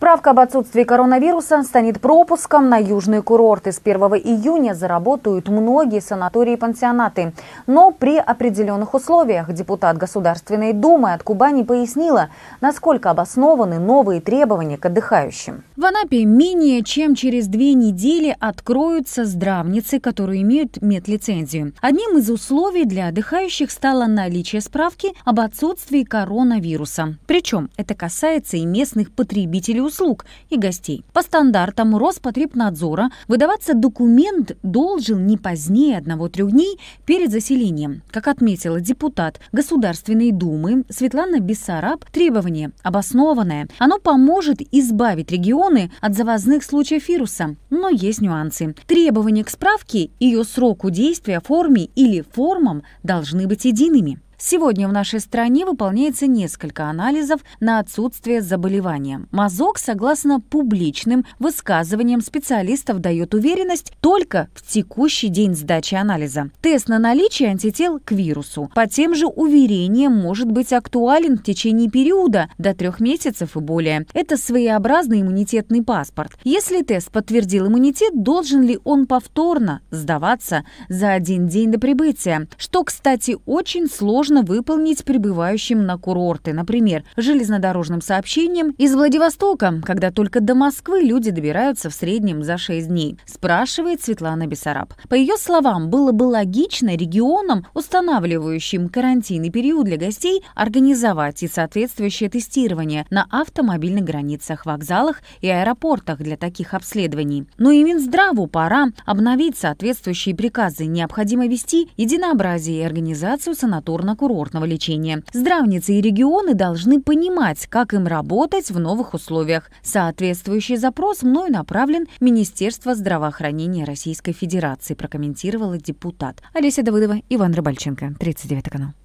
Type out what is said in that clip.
Справка об отсутствии коронавируса станет пропуском на южные курорты. С 1 июня заработают многие санатории и пансионаты. Но при определенных условиях депутат Государственной Думы от Кубани пояснила, насколько обоснованы новые требования к отдыхающим. В Анапе менее чем через две недели откроются здравницы, которые имеют медлицензию. Одним из условий для отдыхающих стало наличие справки об отсутствии коронавируса. Причем это касается и местных потребителей услуг и гостей. По стандартам Роспотребнадзора выдаваться документ должен не позднее одного-трех дней перед заселением. Как отметила депутат Государственной Думы Светлана Бессараб, требование обоснованное. Оно поможет избавить регионы от завозных случаев вируса. Но есть нюансы. Требования к справке, ее сроку действия, форме или формам должны быть едиными. Сегодня в нашей стране выполняется несколько анализов на отсутствие заболевания. Мазок, согласно публичным высказываниям специалистов, дает уверенность только в текущий день сдачи анализа. Тест на наличие антител к вирусу. По тем же уверениям может быть актуален в течение периода до трех месяцев и более. Это своеобразный иммунитетный паспорт. Если тест подтвердил иммунитет, должен ли он повторно сдаваться за один день до прибытия? Что, кстати, очень сложно можно выполнить прибывающим на курорты, например, железнодорожным сообщением из Владивостока, когда только до Москвы люди добираются в среднем за 6 дней, спрашивает Светлана Бессараб. По ее словам, было бы логично регионам, устанавливающим карантинный период для гостей, организовать и соответствующее тестирование на автомобильных границах, вокзалах и аэропортах для таких обследований. Но и Минздраву пора обновить соответствующие приказы. Необходимо вести единообразие и организацию санаторно курортного лечения. Здравницы и регионы должны понимать, как им работать в новых условиях. Соответствующий запрос мною направлен Министерство здравоохранения Российской Федерации, прокомментировала депутат. Олеся Давыдова, Иван Рыбальченко, 39 канал.